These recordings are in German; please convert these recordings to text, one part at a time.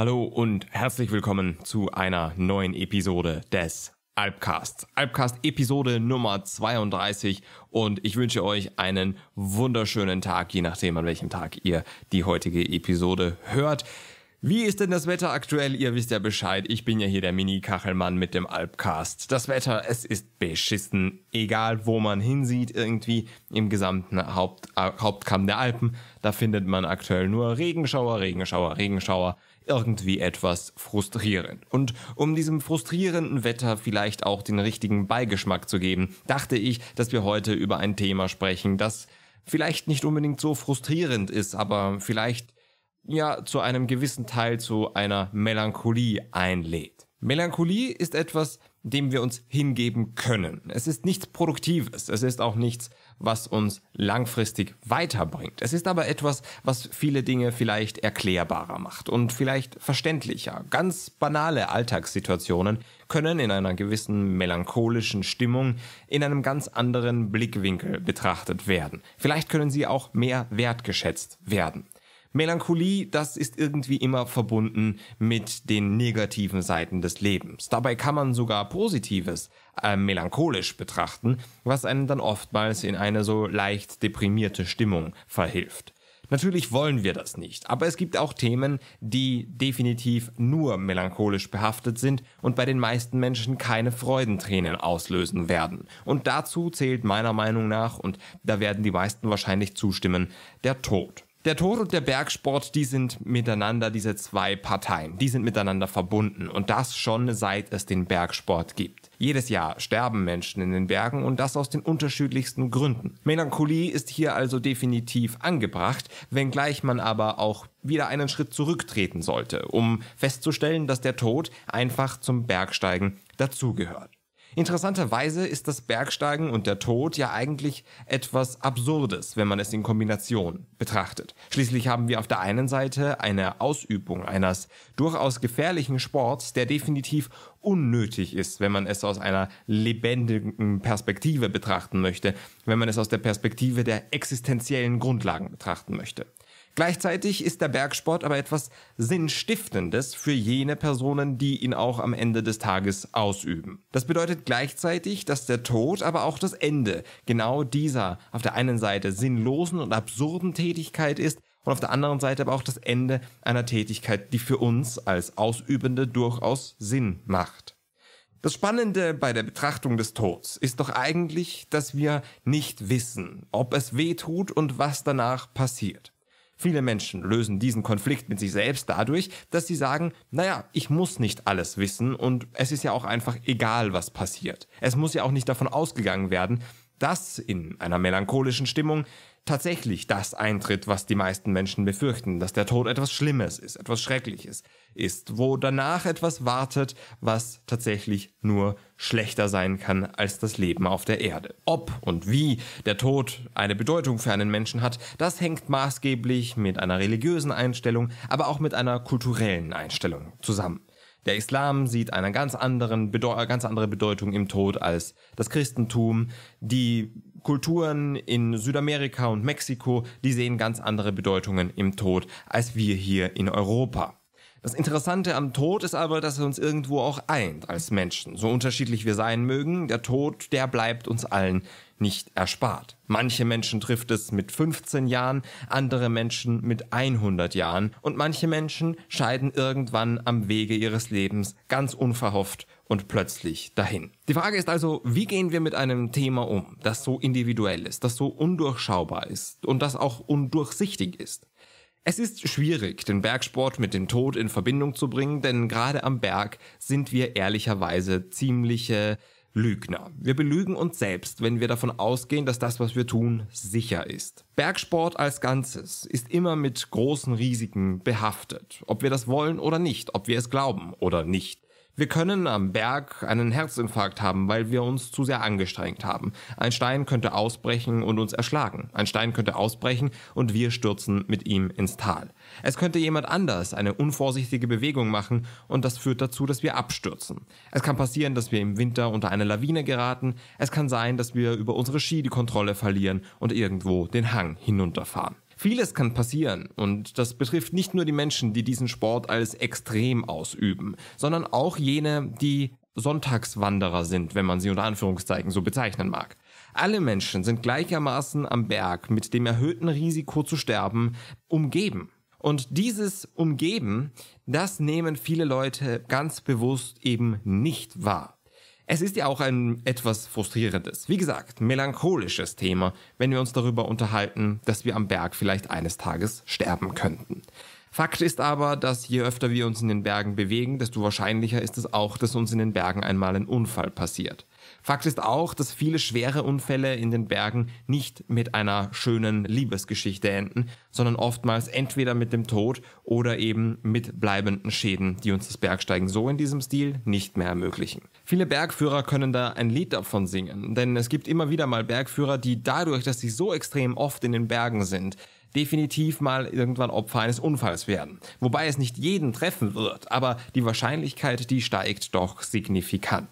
Hallo und herzlich willkommen zu einer neuen Episode des Alpcasts. Alpcast Episode Nummer 32 und ich wünsche euch einen wunderschönen Tag, je nachdem an welchem Tag ihr die heutige Episode hört. Wie ist denn das Wetter aktuell? Ihr wisst ja Bescheid. Ich bin ja hier der Mini-Kachelmann mit dem Alpcast. Das Wetter, es ist beschissen. Egal, wo man hinsieht, irgendwie im gesamten Haupt, äh, Hauptkamm der Alpen, da findet man aktuell nur Regenschauer, Regenschauer, Regenschauer irgendwie etwas frustrierend. Und um diesem frustrierenden Wetter vielleicht auch den richtigen Beigeschmack zu geben, dachte ich, dass wir heute über ein Thema sprechen, das vielleicht nicht unbedingt so frustrierend ist, aber vielleicht ja zu einem gewissen Teil zu einer Melancholie einlädt. Melancholie ist etwas, dem wir uns hingeben können. Es ist nichts Produktives, es ist auch nichts was uns langfristig weiterbringt. Es ist aber etwas, was viele Dinge vielleicht erklärbarer macht und vielleicht verständlicher. Ganz banale Alltagssituationen können in einer gewissen melancholischen Stimmung in einem ganz anderen Blickwinkel betrachtet werden. Vielleicht können sie auch mehr wertgeschätzt werden. Melancholie, das ist irgendwie immer verbunden mit den negativen Seiten des Lebens. Dabei kann man sogar Positives äh, melancholisch betrachten, was einen dann oftmals in eine so leicht deprimierte Stimmung verhilft. Natürlich wollen wir das nicht, aber es gibt auch Themen, die definitiv nur melancholisch behaftet sind und bei den meisten Menschen keine Freudentränen auslösen werden. Und dazu zählt meiner Meinung nach, und da werden die meisten wahrscheinlich zustimmen, der Tod. Der Tod und der Bergsport, die sind miteinander, diese zwei Parteien, die sind miteinander verbunden und das schon seit es den Bergsport gibt. Jedes Jahr sterben Menschen in den Bergen und das aus den unterschiedlichsten Gründen. Melancholie ist hier also definitiv angebracht, wenngleich man aber auch wieder einen Schritt zurücktreten sollte, um festzustellen, dass der Tod einfach zum Bergsteigen dazugehört. Interessanterweise ist das Bergsteigen und der Tod ja eigentlich etwas Absurdes, wenn man es in Kombination betrachtet. Schließlich haben wir auf der einen Seite eine Ausübung eines durchaus gefährlichen Sports, der definitiv unnötig ist, wenn man es aus einer lebendigen Perspektive betrachten möchte, wenn man es aus der Perspektive der existenziellen Grundlagen betrachten möchte. Gleichzeitig ist der Bergsport aber etwas Sinnstiftendes für jene Personen, die ihn auch am Ende des Tages ausüben. Das bedeutet gleichzeitig, dass der Tod, aber auch das Ende genau dieser auf der einen Seite sinnlosen und absurden Tätigkeit ist und auf der anderen Seite aber auch das Ende einer Tätigkeit, die für uns als Ausübende durchaus Sinn macht. Das Spannende bei der Betrachtung des Todes ist doch eigentlich, dass wir nicht wissen, ob es weh tut und was danach passiert. Viele Menschen lösen diesen Konflikt mit sich selbst dadurch, dass sie sagen, naja, ich muss nicht alles wissen und es ist ja auch einfach egal, was passiert. Es muss ja auch nicht davon ausgegangen werden, dass in einer melancholischen Stimmung tatsächlich das eintritt, was die meisten Menschen befürchten, dass der Tod etwas Schlimmes ist, etwas Schreckliches ist, wo danach etwas wartet, was tatsächlich nur schlechter sein kann als das Leben auf der Erde. Ob und wie der Tod eine Bedeutung für einen Menschen hat, das hängt maßgeblich mit einer religiösen Einstellung, aber auch mit einer kulturellen Einstellung zusammen. Der Islam sieht eine ganz, anderen, ganz andere Bedeutung im Tod als das Christentum. Die Kulturen in Südamerika und Mexiko, die sehen ganz andere Bedeutungen im Tod als wir hier in Europa. Das Interessante am Tod ist aber, dass er uns irgendwo auch eint als Menschen. So unterschiedlich wir sein mögen, der Tod, der bleibt uns allen nicht erspart. Manche Menschen trifft es mit 15 Jahren, andere Menschen mit 100 Jahren und manche Menschen scheiden irgendwann am Wege ihres Lebens ganz unverhofft und plötzlich dahin. Die Frage ist also, wie gehen wir mit einem Thema um, das so individuell ist, das so undurchschaubar ist und das auch undurchsichtig ist? Es ist schwierig, den Bergsport mit dem Tod in Verbindung zu bringen, denn gerade am Berg sind wir ehrlicherweise ziemliche Lügner. Wir belügen uns selbst, wenn wir davon ausgehen, dass das, was wir tun, sicher ist. Bergsport als Ganzes ist immer mit großen Risiken behaftet, ob wir das wollen oder nicht, ob wir es glauben oder nicht. Wir können am Berg einen Herzinfarkt haben, weil wir uns zu sehr angestrengt haben. Ein Stein könnte ausbrechen und uns erschlagen. Ein Stein könnte ausbrechen und wir stürzen mit ihm ins Tal. Es könnte jemand anders eine unvorsichtige Bewegung machen und das führt dazu, dass wir abstürzen. Es kann passieren, dass wir im Winter unter eine Lawine geraten. Es kann sein, dass wir über unsere Ski die Kontrolle verlieren und irgendwo den Hang hinunterfahren. Vieles kann passieren und das betrifft nicht nur die Menschen, die diesen Sport als extrem ausüben, sondern auch jene, die Sonntagswanderer sind, wenn man sie unter Anführungszeichen so bezeichnen mag. Alle Menschen sind gleichermaßen am Berg mit dem erhöhten Risiko zu sterben umgeben. Und dieses Umgeben, das nehmen viele Leute ganz bewusst eben nicht wahr. Es ist ja auch ein etwas frustrierendes, wie gesagt, melancholisches Thema, wenn wir uns darüber unterhalten, dass wir am Berg vielleicht eines Tages sterben könnten. Fakt ist aber, dass je öfter wir uns in den Bergen bewegen, desto wahrscheinlicher ist es auch, dass uns in den Bergen einmal ein Unfall passiert. Fakt ist auch, dass viele schwere Unfälle in den Bergen nicht mit einer schönen Liebesgeschichte enden, sondern oftmals entweder mit dem Tod oder eben mit bleibenden Schäden, die uns das Bergsteigen so in diesem Stil nicht mehr ermöglichen. Viele Bergführer können da ein Lied davon singen, denn es gibt immer wieder mal Bergführer, die dadurch, dass sie so extrem oft in den Bergen sind, definitiv mal irgendwann Opfer eines Unfalls werden. Wobei es nicht jeden treffen wird, aber die Wahrscheinlichkeit, die steigt doch signifikant.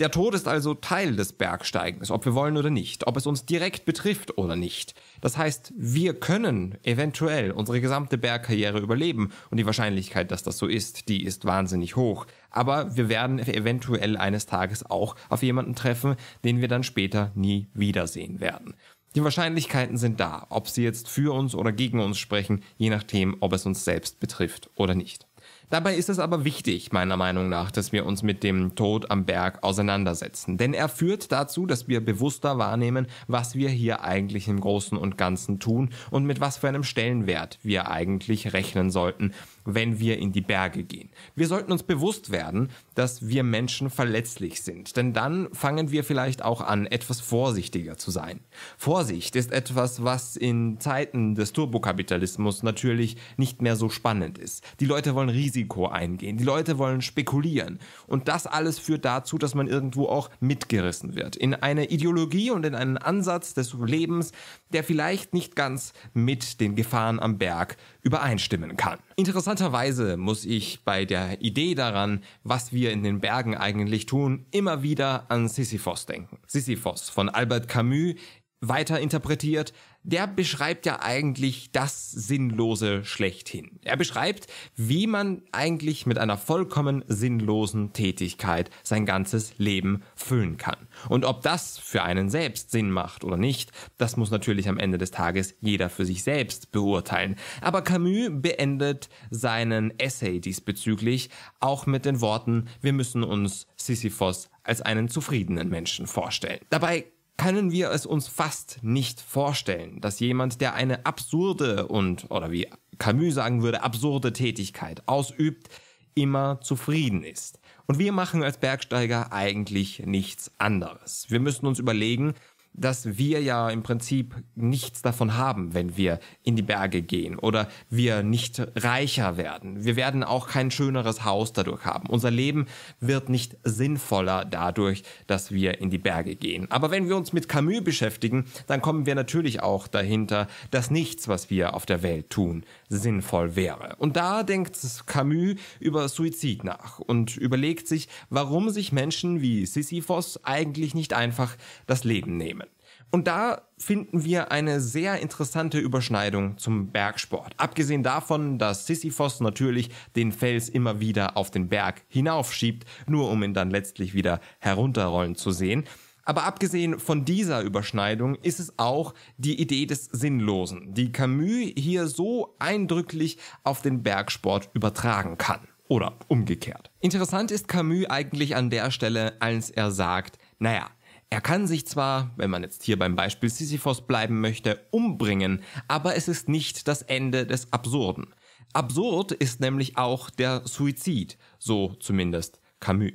Der Tod ist also Teil des Bergsteigens, ob wir wollen oder nicht, ob es uns direkt betrifft oder nicht. Das heißt, wir können eventuell unsere gesamte Bergkarriere überleben und die Wahrscheinlichkeit, dass das so ist, die ist wahnsinnig hoch. Aber wir werden eventuell eines Tages auch auf jemanden treffen, den wir dann später nie wiedersehen werden. Die Wahrscheinlichkeiten sind da, ob sie jetzt für uns oder gegen uns sprechen, je nachdem, ob es uns selbst betrifft oder nicht. Dabei ist es aber wichtig, meiner Meinung nach, dass wir uns mit dem Tod am Berg auseinandersetzen. Denn er führt dazu, dass wir bewusster wahrnehmen, was wir hier eigentlich im Großen und Ganzen tun und mit was für einem Stellenwert wir eigentlich rechnen sollten, wenn wir in die Berge gehen. Wir sollten uns bewusst werden, dass wir Menschen verletzlich sind, denn dann fangen wir vielleicht auch an, etwas vorsichtiger zu sein. Vorsicht ist etwas, was in Zeiten des Turbokapitalismus natürlich nicht mehr so spannend ist. Die Leute wollen Risiko eingehen, die Leute wollen spekulieren und das alles führt dazu, dass man irgendwo auch mitgerissen wird in eine Ideologie und in einen Ansatz des Lebens, der vielleicht nicht ganz mit den Gefahren am Berg übereinstimmen kann. Interessanterweise muss ich bei der Idee daran, was wir in den Bergen eigentlich tun, immer wieder an Sisyphos denken. Sisyphos von Albert Camus weiter interpretiert, der beschreibt ja eigentlich das Sinnlose schlechthin. Er beschreibt, wie man eigentlich mit einer vollkommen sinnlosen Tätigkeit sein ganzes Leben füllen kann. Und ob das für einen selbst Sinn macht oder nicht, das muss natürlich am Ende des Tages jeder für sich selbst beurteilen. Aber Camus beendet seinen Essay diesbezüglich auch mit den Worten, wir müssen uns Sisyphos als einen zufriedenen Menschen vorstellen. Dabei können wir es uns fast nicht vorstellen, dass jemand, der eine absurde und, oder wie Camus sagen würde, absurde Tätigkeit ausübt, immer zufrieden ist. Und wir machen als Bergsteiger eigentlich nichts anderes. Wir müssen uns überlegen, dass wir ja im Prinzip nichts davon haben, wenn wir in die Berge gehen oder wir nicht reicher werden. Wir werden auch kein schöneres Haus dadurch haben. Unser Leben wird nicht sinnvoller dadurch, dass wir in die Berge gehen. Aber wenn wir uns mit Camus beschäftigen, dann kommen wir natürlich auch dahinter, dass nichts, was wir auf der Welt tun, sinnvoll wäre. Und da denkt Camus über Suizid nach und überlegt sich, warum sich Menschen wie Sisyphos eigentlich nicht einfach das Leben nehmen. Und da finden wir eine sehr interessante Überschneidung zum Bergsport. Abgesehen davon, dass Sisyphos natürlich den Fels immer wieder auf den Berg hinaufschiebt, nur um ihn dann letztlich wieder herunterrollen zu sehen. Aber abgesehen von dieser Überschneidung ist es auch die Idee des Sinnlosen, die Camus hier so eindrücklich auf den Bergsport übertragen kann. Oder umgekehrt. Interessant ist Camus eigentlich an der Stelle, als er sagt, naja, er kann sich zwar, wenn man jetzt hier beim Beispiel Sisyphos bleiben möchte, umbringen, aber es ist nicht das Ende des Absurden. Absurd ist nämlich auch der Suizid, so zumindest Camus.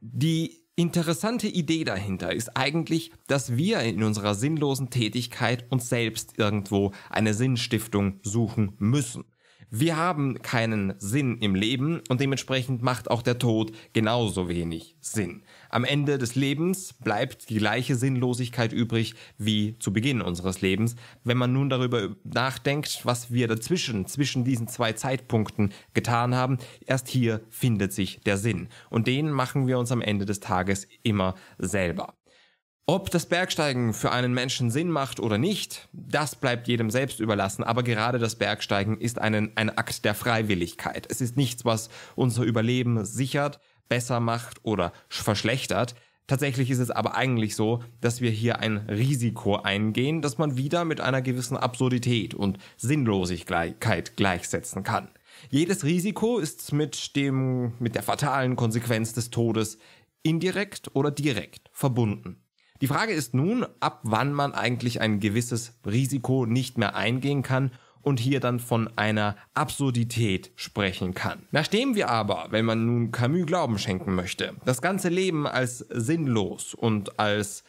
Die interessante Idee dahinter ist eigentlich, dass wir in unserer sinnlosen Tätigkeit uns selbst irgendwo eine Sinnstiftung suchen müssen. Wir haben keinen Sinn im Leben und dementsprechend macht auch der Tod genauso wenig Sinn. Am Ende des Lebens bleibt die gleiche Sinnlosigkeit übrig wie zu Beginn unseres Lebens. Wenn man nun darüber nachdenkt, was wir dazwischen, zwischen diesen zwei Zeitpunkten getan haben, erst hier findet sich der Sinn. Und den machen wir uns am Ende des Tages immer selber. Ob das Bergsteigen für einen Menschen Sinn macht oder nicht, das bleibt jedem selbst überlassen, aber gerade das Bergsteigen ist einen, ein Akt der Freiwilligkeit. Es ist nichts, was unser Überleben sichert, besser macht oder verschlechtert. Tatsächlich ist es aber eigentlich so, dass wir hier ein Risiko eingehen, das man wieder mit einer gewissen Absurdität und Sinnlosigkeit gleichsetzen kann. Jedes Risiko ist mit dem, mit der fatalen Konsequenz des Todes indirekt oder direkt verbunden. Die Frage ist nun, ab wann man eigentlich ein gewisses Risiko nicht mehr eingehen kann und hier dann von einer Absurdität sprechen kann. Nachdem wir aber, wenn man nun Camus Glauben schenken möchte, das ganze Leben als sinnlos und als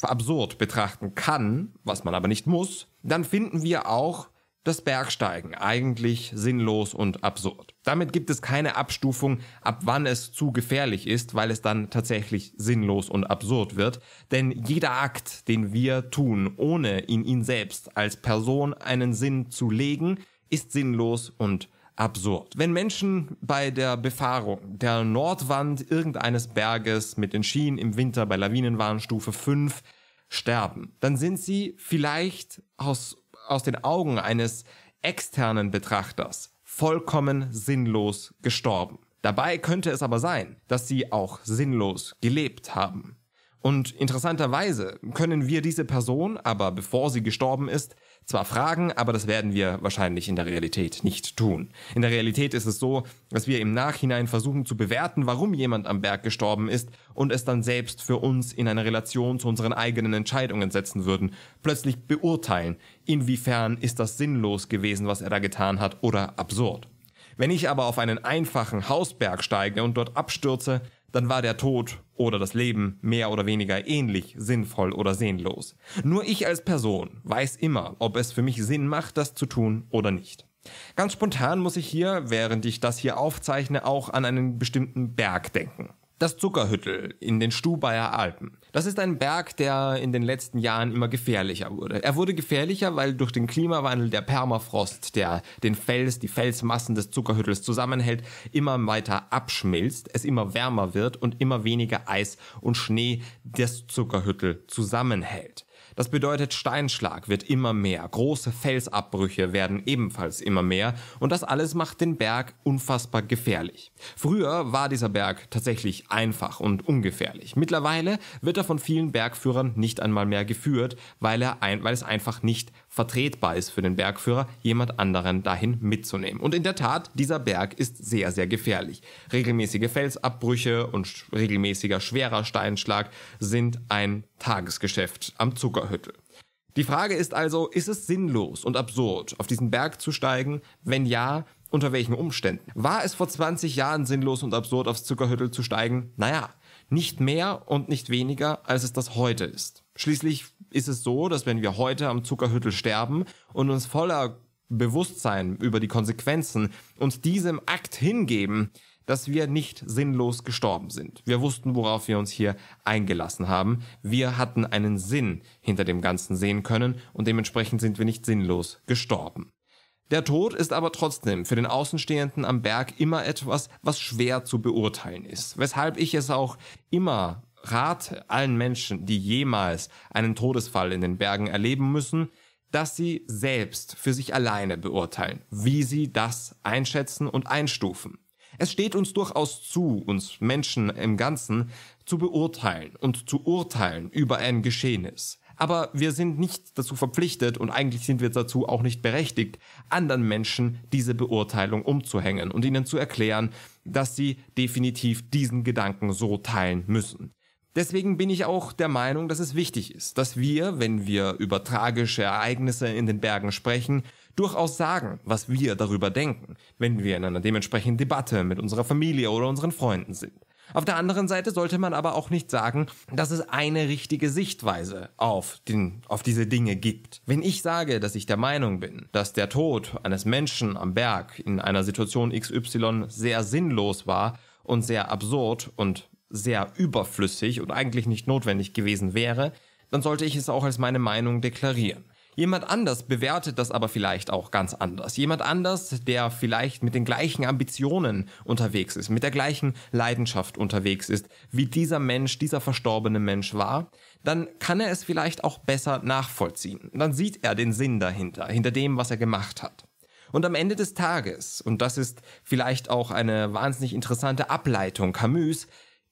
absurd betrachten kann, was man aber nicht muss, dann finden wir auch das Bergsteigen eigentlich sinnlos und absurd. Damit gibt es keine Abstufung, ab wann es zu gefährlich ist, weil es dann tatsächlich sinnlos und absurd wird. Denn jeder Akt, den wir tun, ohne in ihn selbst als Person einen Sinn zu legen, ist sinnlos und absurd. Wenn Menschen bei der Befahrung der Nordwand irgendeines Berges mit den Skien im Winter bei Lawinenwarnstufe 5 sterben, dann sind sie vielleicht aus aus den Augen eines externen Betrachters vollkommen sinnlos gestorben. Dabei könnte es aber sein, dass sie auch sinnlos gelebt haben. Und interessanterweise können wir diese Person aber, bevor sie gestorben ist, zwar fragen, aber das werden wir wahrscheinlich in der Realität nicht tun. In der Realität ist es so, dass wir im Nachhinein versuchen zu bewerten, warum jemand am Berg gestorben ist und es dann selbst für uns in eine Relation zu unseren eigenen Entscheidungen setzen würden, plötzlich beurteilen, inwiefern ist das sinnlos gewesen, was er da getan hat oder absurd. Wenn ich aber auf einen einfachen Hausberg steige und dort abstürze, dann war der Tod oder das Leben mehr oder weniger ähnlich sinnvoll oder sehnlos. Nur ich als Person weiß immer, ob es für mich Sinn macht, das zu tun oder nicht. Ganz spontan muss ich hier, während ich das hier aufzeichne, auch an einen bestimmten Berg denken. Das Zuckerhüttel in den Stubaier Alpen. Das ist ein Berg, der in den letzten Jahren immer gefährlicher wurde. Er wurde gefährlicher, weil durch den Klimawandel der Permafrost, der den Fels, die Felsmassen des Zuckerhüttels zusammenhält, immer weiter abschmilzt, es immer wärmer wird und immer weniger Eis und Schnee des Zuckerhüttel zusammenhält. Das bedeutet, Steinschlag wird immer mehr, große Felsabbrüche werden ebenfalls immer mehr und das alles macht den Berg unfassbar gefährlich. Früher war dieser Berg tatsächlich einfach und ungefährlich. Mittlerweile wird er von vielen Bergführern nicht einmal mehr geführt, weil, er ein, weil es einfach nicht vertretbar ist für den Bergführer, jemand anderen dahin mitzunehmen. Und in der Tat, dieser Berg ist sehr, sehr gefährlich. Regelmäßige Felsabbrüche und regelmäßiger schwerer Steinschlag sind ein Tagesgeschäft am Zuckerhüttel. Die Frage ist also, ist es sinnlos und absurd, auf diesen Berg zu steigen? Wenn ja, unter welchen Umständen? War es vor 20 Jahren sinnlos und absurd, aufs Zuckerhüttel zu steigen? Naja, nicht mehr und nicht weniger, als es das heute ist. Schließlich ist es so, dass wenn wir heute am Zuckerhüttel sterben und uns voller Bewusstsein über die Konsequenzen uns diesem Akt hingeben, dass wir nicht sinnlos gestorben sind. Wir wussten, worauf wir uns hier eingelassen haben. Wir hatten einen Sinn hinter dem Ganzen sehen können und dementsprechend sind wir nicht sinnlos gestorben. Der Tod ist aber trotzdem für den Außenstehenden am Berg immer etwas, was schwer zu beurteilen ist, weshalb ich es auch immer rate allen Menschen, die jemals einen Todesfall in den Bergen erleben müssen, dass sie selbst für sich alleine beurteilen, wie sie das einschätzen und einstufen. Es steht uns durchaus zu, uns Menschen im Ganzen zu beurteilen und zu urteilen über ein Geschehnis. Aber wir sind nicht dazu verpflichtet und eigentlich sind wir dazu auch nicht berechtigt, anderen Menschen diese Beurteilung umzuhängen und ihnen zu erklären, dass sie definitiv diesen Gedanken so teilen müssen. Deswegen bin ich auch der Meinung, dass es wichtig ist, dass wir, wenn wir über tragische Ereignisse in den Bergen sprechen, durchaus sagen, was wir darüber denken, wenn wir in einer dementsprechenden Debatte mit unserer Familie oder unseren Freunden sind. Auf der anderen Seite sollte man aber auch nicht sagen, dass es eine richtige Sichtweise auf, den, auf diese Dinge gibt. Wenn ich sage, dass ich der Meinung bin, dass der Tod eines Menschen am Berg in einer Situation XY sehr sinnlos war und sehr absurd und sehr überflüssig und eigentlich nicht notwendig gewesen wäre, dann sollte ich es auch als meine Meinung deklarieren. Jemand anders bewertet das aber vielleicht auch ganz anders. Jemand anders, der vielleicht mit den gleichen Ambitionen unterwegs ist, mit der gleichen Leidenschaft unterwegs ist, wie dieser Mensch, dieser verstorbene Mensch war, dann kann er es vielleicht auch besser nachvollziehen. Dann sieht er den Sinn dahinter, hinter dem, was er gemacht hat. Und am Ende des Tages, und das ist vielleicht auch eine wahnsinnig interessante Ableitung Camus,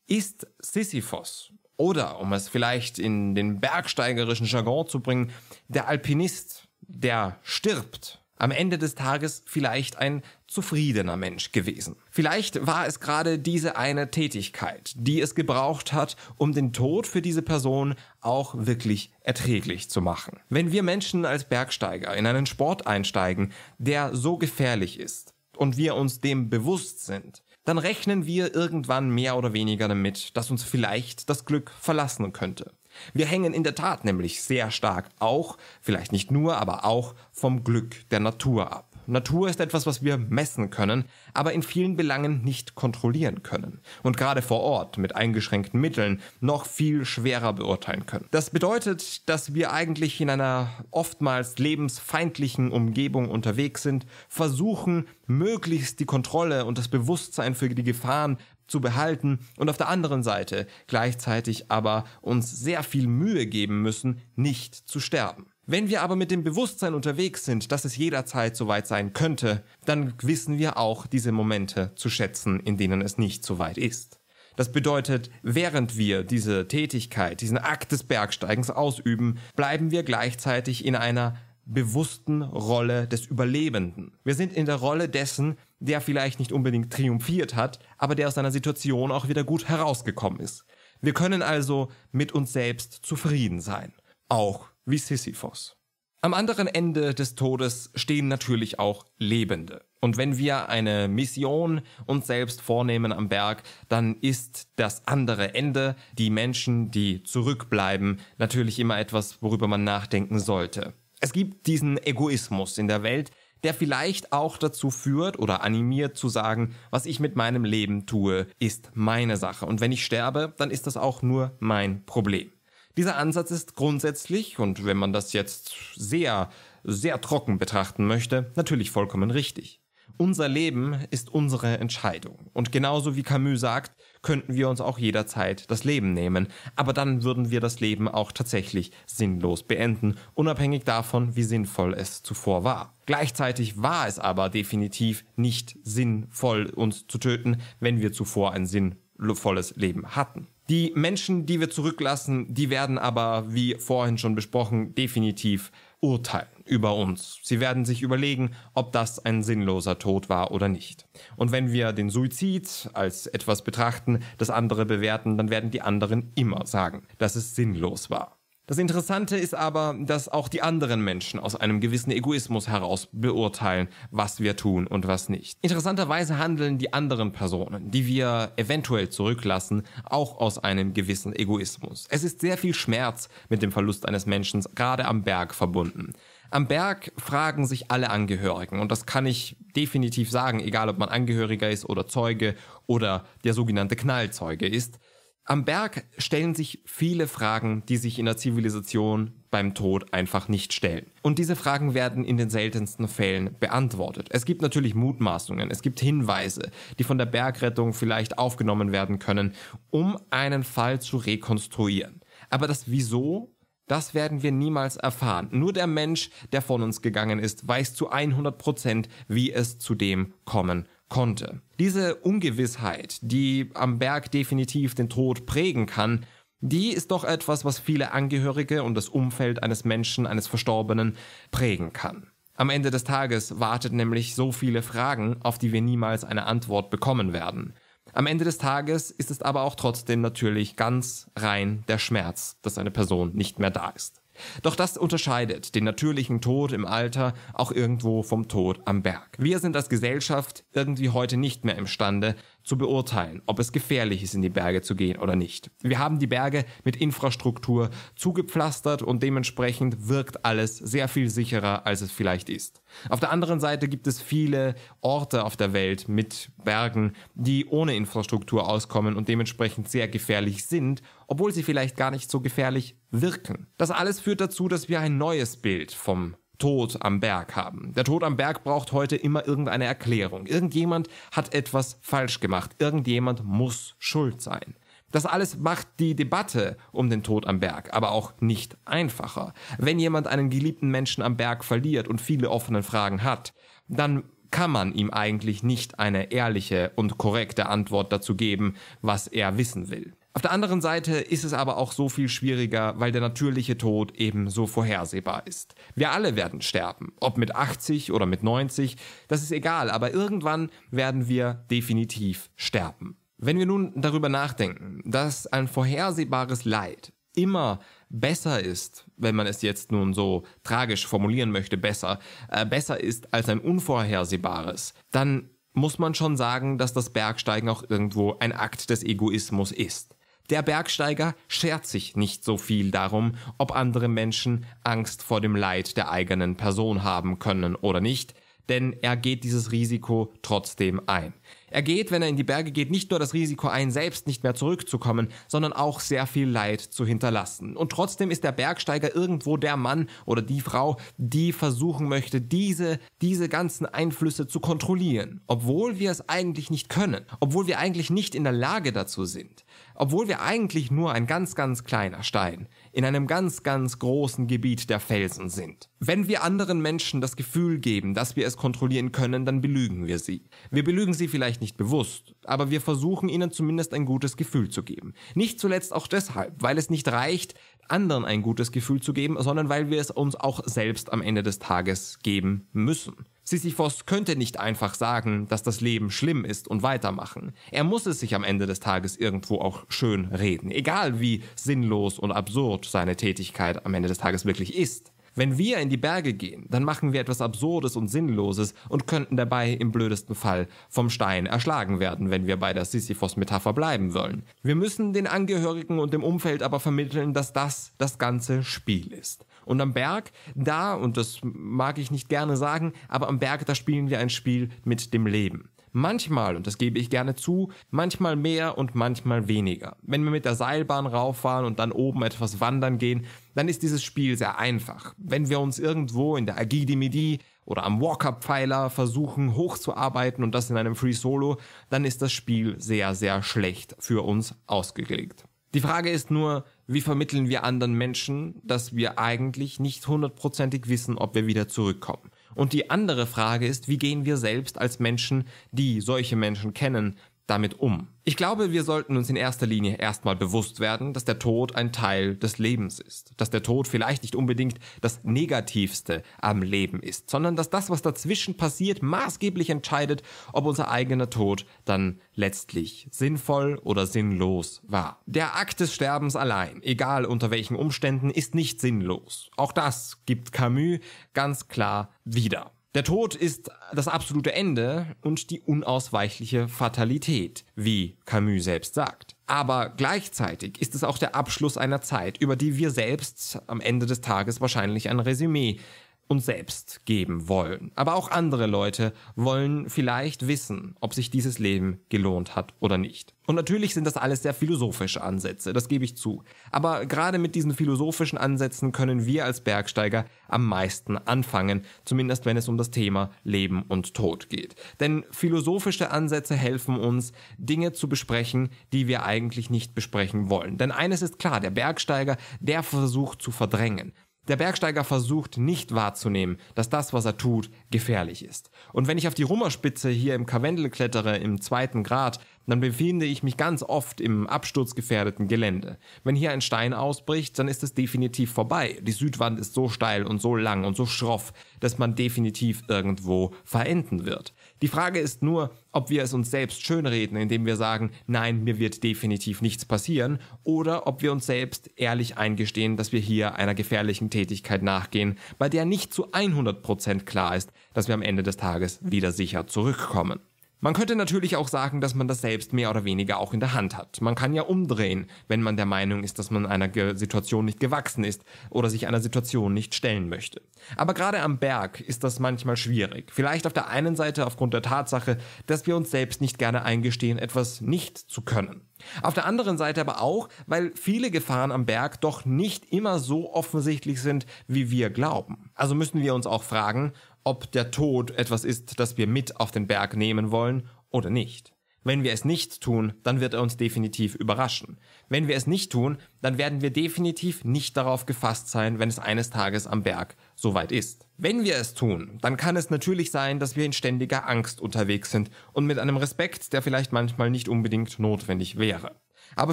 ist Sisyphos oder, um es vielleicht in den bergsteigerischen Jargon zu bringen, der Alpinist, der stirbt, am Ende des Tages vielleicht ein zufriedener Mensch gewesen. Vielleicht war es gerade diese eine Tätigkeit, die es gebraucht hat, um den Tod für diese Person auch wirklich erträglich zu machen. Wenn wir Menschen als Bergsteiger in einen Sport einsteigen, der so gefährlich ist, und wir uns dem bewusst sind, dann rechnen wir irgendwann mehr oder weniger damit, dass uns vielleicht das Glück verlassen könnte. Wir hängen in der Tat nämlich sehr stark auch, vielleicht nicht nur, aber auch vom Glück der Natur ab. Natur ist etwas, was wir messen können, aber in vielen Belangen nicht kontrollieren können und gerade vor Ort mit eingeschränkten Mitteln noch viel schwerer beurteilen können. Das bedeutet, dass wir eigentlich in einer oftmals lebensfeindlichen Umgebung unterwegs sind, versuchen, möglichst die Kontrolle und das Bewusstsein für die Gefahren zu behalten und auf der anderen Seite gleichzeitig aber uns sehr viel Mühe geben müssen, nicht zu sterben. Wenn wir aber mit dem Bewusstsein unterwegs sind, dass es jederzeit soweit sein könnte, dann wissen wir auch diese Momente zu schätzen, in denen es nicht so weit ist. Das bedeutet, während wir diese Tätigkeit, diesen Akt des Bergsteigens ausüben, bleiben wir gleichzeitig in einer bewussten Rolle des Überlebenden. Wir sind in der Rolle dessen, der vielleicht nicht unbedingt triumphiert hat, aber der aus seiner Situation auch wieder gut herausgekommen ist. Wir können also mit uns selbst zufrieden sein. Auch wie Sisyphos. Am anderen Ende des Todes stehen natürlich auch Lebende. Und wenn wir eine Mission uns selbst vornehmen am Berg, dann ist das andere Ende, die Menschen, die zurückbleiben, natürlich immer etwas, worüber man nachdenken sollte. Es gibt diesen Egoismus in der Welt, der vielleicht auch dazu führt oder animiert zu sagen, was ich mit meinem Leben tue, ist meine Sache. Und wenn ich sterbe, dann ist das auch nur mein Problem. Dieser Ansatz ist grundsätzlich, und wenn man das jetzt sehr, sehr trocken betrachten möchte, natürlich vollkommen richtig. Unser Leben ist unsere Entscheidung. Und genauso wie Camus sagt, könnten wir uns auch jederzeit das Leben nehmen. Aber dann würden wir das Leben auch tatsächlich sinnlos beenden, unabhängig davon, wie sinnvoll es zuvor war. Gleichzeitig war es aber definitiv nicht sinnvoll, uns zu töten, wenn wir zuvor ein sinnvolles Leben hatten. Die Menschen, die wir zurücklassen, die werden aber, wie vorhin schon besprochen, definitiv urteilen über uns. Sie werden sich überlegen, ob das ein sinnloser Tod war oder nicht. Und wenn wir den Suizid als etwas betrachten, das andere bewerten, dann werden die anderen immer sagen, dass es sinnlos war. Das Interessante ist aber, dass auch die anderen Menschen aus einem gewissen Egoismus heraus beurteilen, was wir tun und was nicht. Interessanterweise handeln die anderen Personen, die wir eventuell zurücklassen, auch aus einem gewissen Egoismus. Es ist sehr viel Schmerz mit dem Verlust eines Menschen, gerade am Berg verbunden. Am Berg fragen sich alle Angehörigen, und das kann ich definitiv sagen, egal ob man Angehöriger ist oder Zeuge oder der sogenannte Knallzeuge ist, am Berg stellen sich viele Fragen, die sich in der Zivilisation beim Tod einfach nicht stellen. Und diese Fragen werden in den seltensten Fällen beantwortet. Es gibt natürlich Mutmaßungen, es gibt Hinweise, die von der Bergrettung vielleicht aufgenommen werden können, um einen Fall zu rekonstruieren. Aber das Wieso das werden wir niemals erfahren. Nur der Mensch, der von uns gegangen ist, weiß zu 100 Prozent, wie es zu dem kommen konnte. Diese Ungewissheit, die am Berg definitiv den Tod prägen kann, die ist doch etwas, was viele Angehörige und das Umfeld eines Menschen, eines Verstorbenen prägen kann. Am Ende des Tages wartet nämlich so viele Fragen, auf die wir niemals eine Antwort bekommen werden. Am Ende des Tages ist es aber auch trotzdem natürlich ganz rein der Schmerz, dass eine Person nicht mehr da ist. Doch das unterscheidet den natürlichen Tod im Alter auch irgendwo vom Tod am Berg. Wir sind als Gesellschaft irgendwie heute nicht mehr imstande, zu beurteilen, ob es gefährlich ist, in die Berge zu gehen oder nicht. Wir haben die Berge mit Infrastruktur zugepflastert und dementsprechend wirkt alles sehr viel sicherer, als es vielleicht ist. Auf der anderen Seite gibt es viele Orte auf der Welt mit Bergen, die ohne Infrastruktur auskommen und dementsprechend sehr gefährlich sind, obwohl sie vielleicht gar nicht so gefährlich wirken. Das alles führt dazu, dass wir ein neues Bild vom Tod am Berg haben. Der Tod am Berg braucht heute immer irgendeine Erklärung. Irgendjemand hat etwas falsch gemacht. Irgendjemand muss schuld sein. Das alles macht die Debatte um den Tod am Berg aber auch nicht einfacher. Wenn jemand einen geliebten Menschen am Berg verliert und viele offene Fragen hat, dann kann man ihm eigentlich nicht eine ehrliche und korrekte Antwort dazu geben, was er wissen will. Auf der anderen Seite ist es aber auch so viel schwieriger, weil der natürliche Tod eben so vorhersehbar ist. Wir alle werden sterben, ob mit 80 oder mit 90, das ist egal, aber irgendwann werden wir definitiv sterben. Wenn wir nun darüber nachdenken, dass ein vorhersehbares Leid immer besser ist, wenn man es jetzt nun so tragisch formulieren möchte, besser, äh, besser ist als ein unvorhersehbares, dann muss man schon sagen, dass das Bergsteigen auch irgendwo ein Akt des Egoismus ist. Der Bergsteiger schert sich nicht so viel darum, ob andere Menschen Angst vor dem Leid der eigenen Person haben können oder nicht, denn er geht dieses Risiko trotzdem ein. Er geht, wenn er in die Berge geht, nicht nur das Risiko ein, selbst nicht mehr zurückzukommen, sondern auch sehr viel Leid zu hinterlassen. Und trotzdem ist der Bergsteiger irgendwo der Mann oder die Frau, die versuchen möchte, diese, diese ganzen Einflüsse zu kontrollieren, obwohl wir es eigentlich nicht können, obwohl wir eigentlich nicht in der Lage dazu sind obwohl wir eigentlich nur ein ganz, ganz kleiner Stein in einem ganz, ganz großen Gebiet der Felsen sind. Wenn wir anderen Menschen das Gefühl geben, dass wir es kontrollieren können, dann belügen wir sie. Wir belügen sie vielleicht nicht bewusst, aber wir versuchen ihnen zumindest ein gutes Gefühl zu geben. Nicht zuletzt auch deshalb, weil es nicht reicht, anderen ein gutes Gefühl zu geben, sondern weil wir es uns auch selbst am Ende des Tages geben müssen. Sisyphos könnte nicht einfach sagen, dass das Leben schlimm ist und weitermachen. Er muss es sich am Ende des Tages irgendwo auch schön reden, egal wie sinnlos und absurd seine Tätigkeit am Ende des Tages wirklich ist. Wenn wir in die Berge gehen, dann machen wir etwas Absurdes und Sinnloses und könnten dabei im blödesten Fall vom Stein erschlagen werden, wenn wir bei der Sisyphos-Metapher bleiben wollen. Wir müssen den Angehörigen und dem Umfeld aber vermitteln, dass das das ganze Spiel ist. Und am Berg, da, und das mag ich nicht gerne sagen, aber am Berg, da spielen wir ein Spiel mit dem Leben. Manchmal, und das gebe ich gerne zu, manchmal mehr und manchmal weniger. Wenn wir mit der Seilbahn rauffahren und dann oben etwas wandern gehen, dann ist dieses Spiel sehr einfach. Wenn wir uns irgendwo in der Agidi Midi oder am Walker-Pfeiler versuchen hochzuarbeiten und das in einem Free Solo, dann ist das Spiel sehr, sehr schlecht für uns ausgelegt. Die Frage ist nur, wie vermitteln wir anderen Menschen, dass wir eigentlich nicht hundertprozentig wissen, ob wir wieder zurückkommen. Und die andere Frage ist, wie gehen wir selbst als Menschen, die solche Menschen kennen, damit um? Ich glaube, wir sollten uns in erster Linie erstmal bewusst werden, dass der Tod ein Teil des Lebens ist, dass der Tod vielleicht nicht unbedingt das Negativste am Leben ist, sondern dass das, was dazwischen passiert, maßgeblich entscheidet, ob unser eigener Tod dann letztlich sinnvoll oder sinnlos war. Der Akt des Sterbens allein, egal unter welchen Umständen, ist nicht sinnlos. Auch das gibt Camus ganz klar wieder. Der Tod ist das absolute Ende und die unausweichliche Fatalität, wie Camus selbst sagt. Aber gleichzeitig ist es auch der Abschluss einer Zeit, über die wir selbst am Ende des Tages wahrscheinlich ein Resümee und selbst geben wollen. Aber auch andere Leute wollen vielleicht wissen, ob sich dieses Leben gelohnt hat oder nicht. Und natürlich sind das alles sehr philosophische Ansätze, das gebe ich zu. Aber gerade mit diesen philosophischen Ansätzen können wir als Bergsteiger am meisten anfangen, zumindest wenn es um das Thema Leben und Tod geht. Denn philosophische Ansätze helfen uns, Dinge zu besprechen, die wir eigentlich nicht besprechen wollen. Denn eines ist klar, der Bergsteiger, der versucht zu verdrängen. Der Bergsteiger versucht nicht wahrzunehmen, dass das, was er tut, gefährlich ist. Und wenn ich auf die Rummerspitze hier im Karwendel klettere, im zweiten Grad, dann befinde ich mich ganz oft im absturzgefährdeten Gelände. Wenn hier ein Stein ausbricht, dann ist es definitiv vorbei. Die Südwand ist so steil und so lang und so schroff, dass man definitiv irgendwo verenden wird. Die Frage ist nur, ob wir es uns selbst schönreden, indem wir sagen, nein, mir wird definitiv nichts passieren, oder ob wir uns selbst ehrlich eingestehen, dass wir hier einer gefährlichen Tätigkeit nachgehen, bei der nicht zu 100% klar ist, dass wir am Ende des Tages wieder sicher zurückkommen. Man könnte natürlich auch sagen, dass man das selbst mehr oder weniger auch in der Hand hat. Man kann ja umdrehen, wenn man der Meinung ist, dass man einer Situation nicht gewachsen ist oder sich einer Situation nicht stellen möchte. Aber gerade am Berg ist das manchmal schwierig. Vielleicht auf der einen Seite aufgrund der Tatsache, dass wir uns selbst nicht gerne eingestehen, etwas nicht zu können. Auf der anderen Seite aber auch, weil viele Gefahren am Berg doch nicht immer so offensichtlich sind, wie wir glauben. Also müssen wir uns auch fragen, ob der Tod etwas ist, das wir mit auf den Berg nehmen wollen oder nicht. Wenn wir es nicht tun, dann wird er uns definitiv überraschen. Wenn wir es nicht tun, dann werden wir definitiv nicht darauf gefasst sein, wenn es eines Tages am Berg soweit ist. Wenn wir es tun, dann kann es natürlich sein, dass wir in ständiger Angst unterwegs sind und mit einem Respekt, der vielleicht manchmal nicht unbedingt notwendig wäre. Aber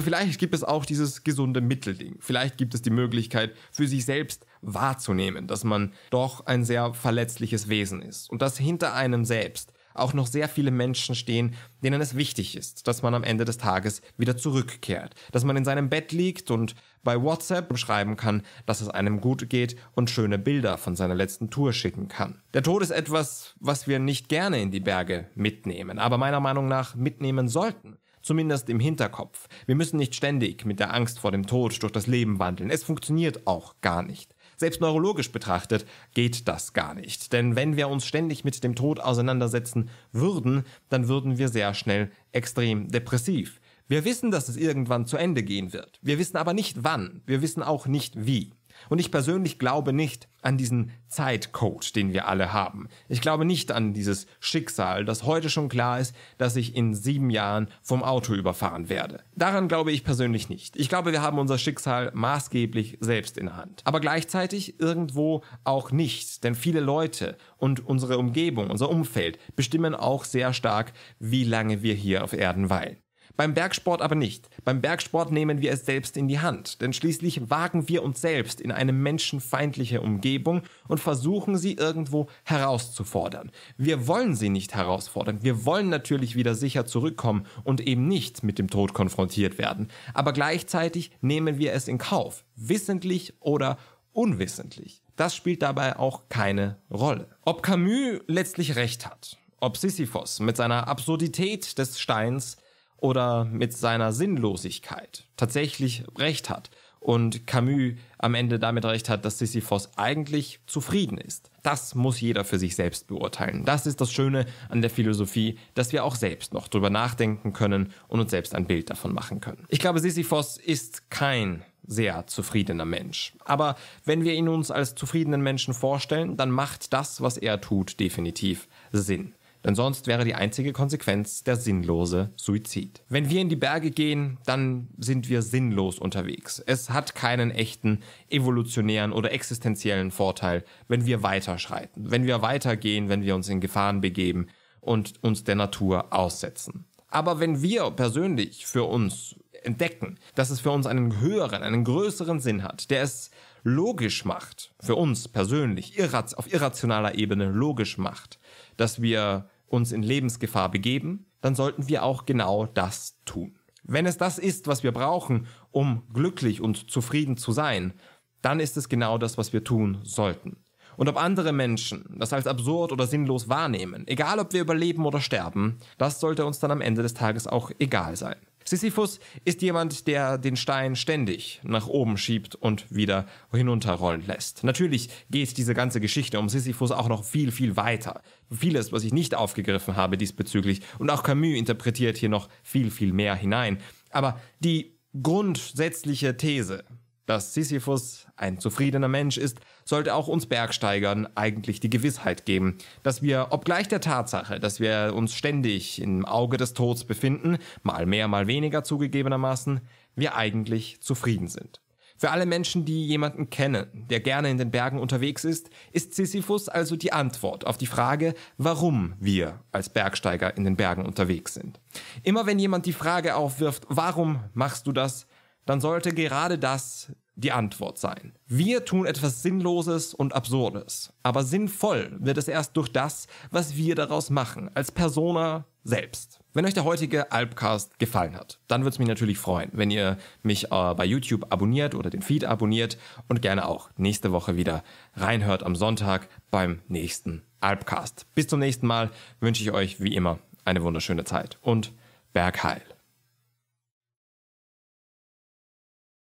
vielleicht gibt es auch dieses gesunde Mittelding. Vielleicht gibt es die Möglichkeit, für sich selbst wahrzunehmen, dass man doch ein sehr verletzliches Wesen ist und dass hinter einem selbst auch noch sehr viele Menschen stehen, denen es wichtig ist, dass man am Ende des Tages wieder zurückkehrt, dass man in seinem Bett liegt und bei WhatsApp beschreiben kann, dass es einem gut geht und schöne Bilder von seiner letzten Tour schicken kann. Der Tod ist etwas, was wir nicht gerne in die Berge mitnehmen, aber meiner Meinung nach mitnehmen sollten. Zumindest im Hinterkopf. Wir müssen nicht ständig mit der Angst vor dem Tod durch das Leben wandeln. Es funktioniert auch gar nicht. Selbst neurologisch betrachtet geht das gar nicht. Denn wenn wir uns ständig mit dem Tod auseinandersetzen würden, dann würden wir sehr schnell extrem depressiv. Wir wissen, dass es irgendwann zu Ende gehen wird. Wir wissen aber nicht wann. Wir wissen auch nicht wie. Und ich persönlich glaube nicht an diesen Zeitcode, den wir alle haben. Ich glaube nicht an dieses Schicksal, dass heute schon klar ist, dass ich in sieben Jahren vom Auto überfahren werde. Daran glaube ich persönlich nicht. Ich glaube, wir haben unser Schicksal maßgeblich selbst in der Hand. Aber gleichzeitig irgendwo auch nicht, denn viele Leute und unsere Umgebung, unser Umfeld bestimmen auch sehr stark, wie lange wir hier auf Erden weilen. Beim Bergsport aber nicht. Beim Bergsport nehmen wir es selbst in die Hand, denn schließlich wagen wir uns selbst in eine menschenfeindliche Umgebung und versuchen sie irgendwo herauszufordern. Wir wollen sie nicht herausfordern, wir wollen natürlich wieder sicher zurückkommen und eben nicht mit dem Tod konfrontiert werden, aber gleichzeitig nehmen wir es in Kauf, wissentlich oder unwissentlich. Das spielt dabei auch keine Rolle. Ob Camus letztlich recht hat, ob Sisyphos mit seiner Absurdität des Steins oder mit seiner Sinnlosigkeit tatsächlich recht hat und Camus am Ende damit recht hat, dass Sisyphos eigentlich zufrieden ist. Das muss jeder für sich selbst beurteilen. Das ist das Schöne an der Philosophie, dass wir auch selbst noch drüber nachdenken können und uns selbst ein Bild davon machen können. Ich glaube, Sisyphos ist kein sehr zufriedener Mensch. Aber wenn wir ihn uns als zufriedenen Menschen vorstellen, dann macht das, was er tut, definitiv Sinn denn sonst wäre die einzige Konsequenz der sinnlose Suizid. Wenn wir in die Berge gehen, dann sind wir sinnlos unterwegs. Es hat keinen echten evolutionären oder existenziellen Vorteil, wenn wir weiterschreiten, wenn wir weitergehen, wenn wir uns in Gefahren begeben und uns der Natur aussetzen. Aber wenn wir persönlich für uns entdecken, dass es für uns einen höheren, einen größeren Sinn hat, der es logisch macht, für uns persönlich, auf irrationaler Ebene logisch macht, dass wir uns in Lebensgefahr begeben, dann sollten wir auch genau das tun. Wenn es das ist, was wir brauchen, um glücklich und zufrieden zu sein, dann ist es genau das, was wir tun sollten. Und ob andere Menschen das als absurd oder sinnlos wahrnehmen, egal ob wir überleben oder sterben, das sollte uns dann am Ende des Tages auch egal sein. Sisyphus ist jemand, der den Stein ständig nach oben schiebt und wieder hinunterrollen lässt. Natürlich geht diese ganze Geschichte um Sisyphus auch noch viel, viel weiter. Vieles, was ich nicht aufgegriffen habe diesbezüglich. Und auch Camus interpretiert hier noch viel, viel mehr hinein. Aber die grundsätzliche These, dass Sisyphus ein zufriedener Mensch ist, sollte auch uns Bergsteigern eigentlich die Gewissheit geben, dass wir, obgleich der Tatsache, dass wir uns ständig im Auge des Todes befinden, mal mehr, mal weniger zugegebenermaßen, wir eigentlich zufrieden sind. Für alle Menschen, die jemanden kennen, der gerne in den Bergen unterwegs ist, ist Sisyphus also die Antwort auf die Frage, warum wir als Bergsteiger in den Bergen unterwegs sind. Immer wenn jemand die Frage aufwirft, warum machst du das, dann sollte gerade das die Antwort sein. Wir tun etwas Sinnloses und Absurdes, aber sinnvoll wird es erst durch das, was wir daraus machen, als Persona selbst. Wenn euch der heutige Alpcast gefallen hat, dann würde es mich natürlich freuen, wenn ihr mich äh, bei YouTube abonniert oder den Feed abonniert und gerne auch nächste Woche wieder reinhört am Sonntag beim nächsten Alpcast. Bis zum nächsten Mal wünsche ich euch wie immer eine wunderschöne Zeit und Bergheil.